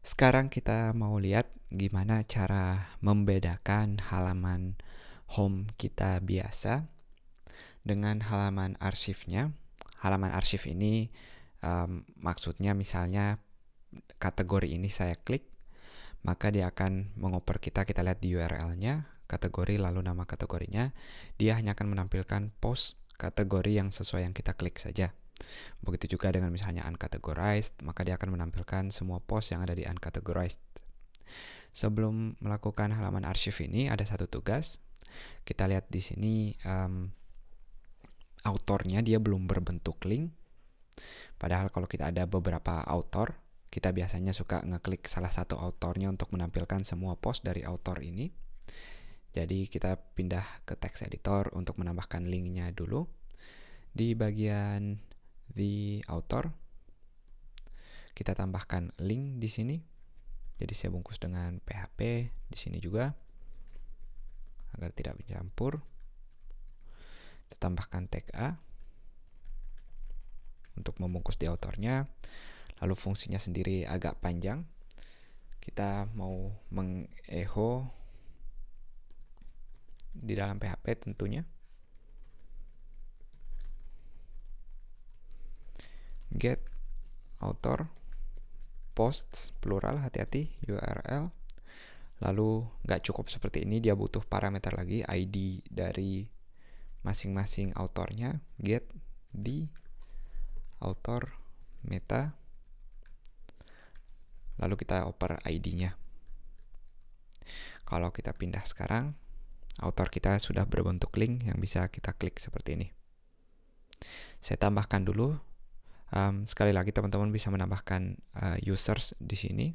Sekarang kita mau lihat gimana cara membedakan halaman home kita biasa dengan halaman arsipnya. Halaman arsip ini um, maksudnya misalnya kategori ini saya klik, maka dia akan mengoper kita, kita lihat di URL-nya, kategori lalu nama kategorinya, dia hanya akan menampilkan post kategori yang sesuai yang kita klik saja. Begitu juga dengan misalnya uncategorized, maka dia akan menampilkan semua post yang ada di uncategorized. Sebelum melakukan halaman arsip ini, ada satu tugas. Kita lihat di sini um, autornya dia belum berbentuk link. Padahal kalau kita ada beberapa author kita biasanya suka ngeklik salah satu autornya untuk menampilkan semua post dari author ini. Jadi kita pindah ke text editor untuk menambahkan linknya dulu. Di bagian the author. Kita tambahkan link di sini. Jadi saya bungkus dengan PHP di sini juga agar tidak bercampur. Kita tambahkan tag A untuk membungkus di autornya. Lalu fungsinya sendiri agak panjang. Kita mau mengeho di dalam PHP tentunya. get author posts plural hati-hati URL lalu nggak cukup seperti ini dia butuh parameter lagi ID dari masing-masing autornya get di author meta lalu kita oper ID-nya kalau kita pindah sekarang author kita sudah berbentuk link yang bisa kita klik seperti ini saya tambahkan dulu Um, sekali lagi teman-teman bisa menambahkan uh, users di sini.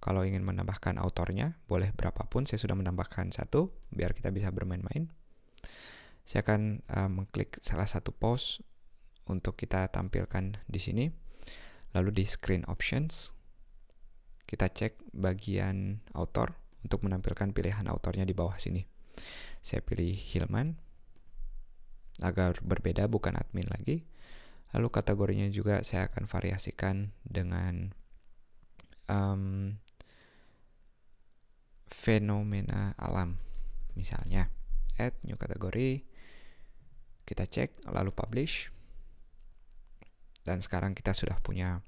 Kalau ingin menambahkan autornya, boleh berapapun. Saya sudah menambahkan satu, biar kita bisa bermain-main. Saya akan uh, mengklik salah satu post untuk kita tampilkan di sini. Lalu di screen options, kita cek bagian author untuk menampilkan pilihan autornya di bawah sini. Saya pilih Hilman agar berbeda bukan admin lagi. Lalu kategorinya juga saya akan variasikan dengan um, fenomena alam. Misalnya, add new category, kita cek, lalu publish. Dan sekarang kita sudah punya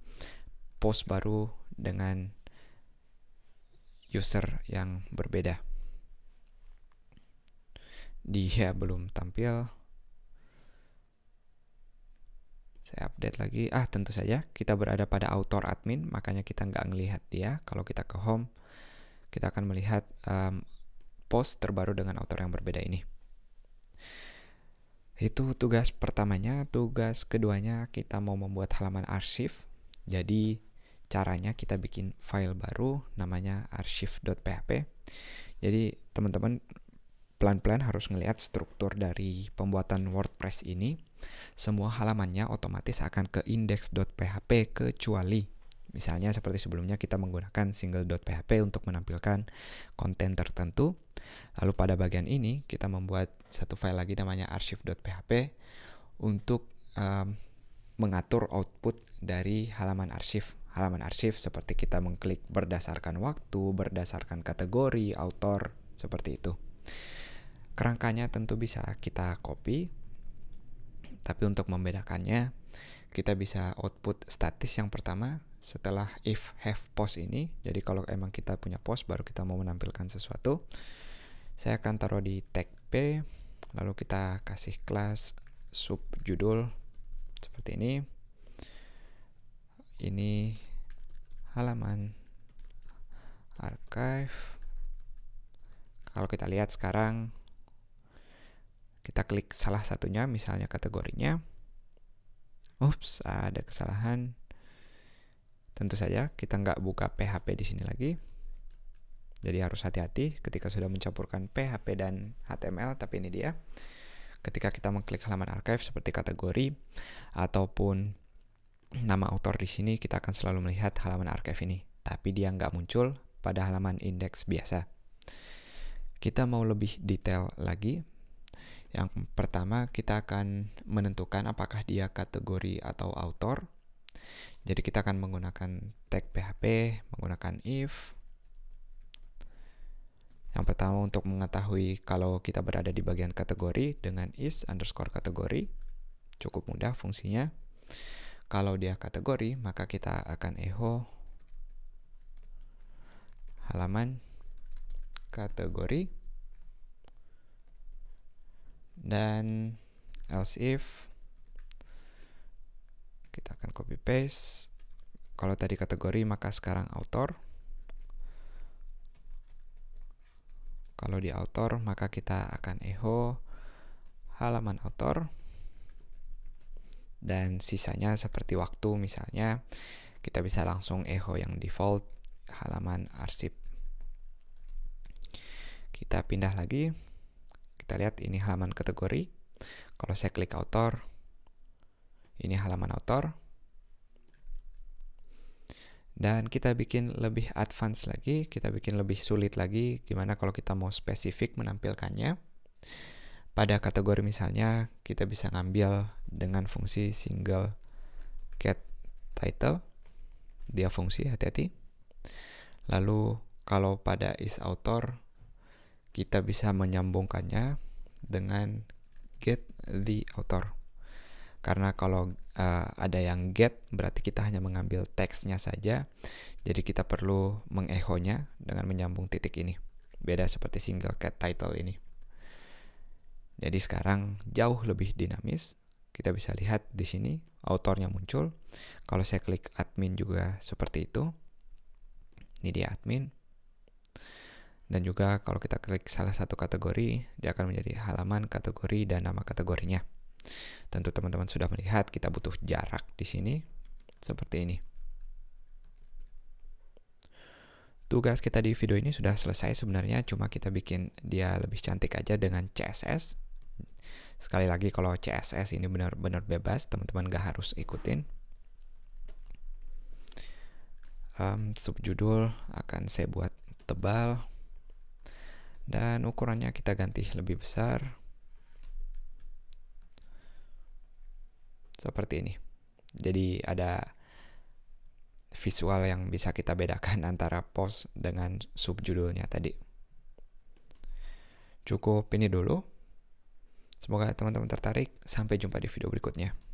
post baru dengan user yang berbeda. Dia belum tampil Saya update lagi. Ah, tentu saja kita berada pada author admin, makanya kita nggak ngelihat dia. Kalau kita ke home, kita akan melihat um, post terbaru dengan author yang berbeda ini. Itu tugas pertamanya. Tugas keduanya kita mau membuat halaman arsip. Jadi caranya kita bikin file baru namanya arsip.php. Jadi teman-teman pelan-pelan harus ngelihat struktur dari pembuatan WordPress ini semua halamannya otomatis akan ke index.php kecuali Misalnya seperti sebelumnya kita menggunakan single.php untuk menampilkan konten tertentu. Lalu pada bagian ini kita membuat satu file lagi namanya archive.php untuk um, mengatur output dari halaman arsip. Halaman arsip seperti kita mengklik berdasarkan waktu, berdasarkan kategori, autor, seperti itu. Kerangkanya tentu bisa kita copy tapi untuk membedakannya, kita bisa output statis yang pertama setelah if have post ini. Jadi kalau emang kita punya post baru kita mau menampilkan sesuatu. Saya akan taruh di tag P lalu kita kasih kelas sub judul seperti ini. Ini halaman archive. Kalau kita lihat sekarang kita klik salah satunya, misalnya kategorinya. Ups, ada kesalahan. Tentu saja kita nggak buka PHP di sini lagi. Jadi harus hati-hati ketika sudah mencampurkan PHP dan HTML, tapi ini dia. Ketika kita mengklik halaman archive seperti kategori ataupun nama autor di sini, kita akan selalu melihat halaman archive ini. Tapi dia nggak muncul pada halaman indeks biasa. Kita mau lebih detail lagi, yang pertama kita akan menentukan apakah dia kategori atau author. Jadi kita akan menggunakan tag PHP, menggunakan if. Yang pertama untuk mengetahui kalau kita berada di bagian kategori dengan is underscore kategori. Cukup mudah fungsinya. Kalau dia kategori, maka kita akan echo halaman kategori dan else if kita akan copy paste kalau tadi kategori maka sekarang author kalau di author maka kita akan echo halaman author dan sisanya seperti waktu misalnya kita bisa langsung echo yang default halaman arsip kita pindah lagi kita lihat ini halaman kategori. Kalau saya klik author, ini halaman author. Dan kita bikin lebih advance lagi, kita bikin lebih sulit lagi gimana kalau kita mau spesifik menampilkannya. Pada kategori misalnya kita bisa ngambil dengan fungsi single get title. Dia fungsi hati-hati. Lalu kalau pada is author kita bisa menyambungkannya dengan get the author. Karena kalau uh, ada yang get berarti kita hanya mengambil teksnya saja. Jadi kita perlu mengehonya dengan menyambung titik ini. Beda seperti single cat title ini. Jadi sekarang jauh lebih dinamis. Kita bisa lihat di sini autornya muncul. Kalau saya klik admin juga seperti itu. Ini dia admin. Dan juga kalau kita klik salah satu kategori, dia akan menjadi halaman kategori dan nama kategorinya. Tentu teman-teman sudah melihat kita butuh jarak di sini seperti ini. Tugas kita di video ini sudah selesai sebenarnya, cuma kita bikin dia lebih cantik aja dengan CSS. Sekali lagi kalau CSS ini benar-benar bebas, teman-teman gak harus ikutin. Um, subjudul akan saya buat tebal dan ukurannya kita ganti lebih besar seperti ini jadi ada visual yang bisa kita bedakan antara post dengan subjudulnya tadi cukup ini dulu semoga teman-teman tertarik sampai jumpa di video berikutnya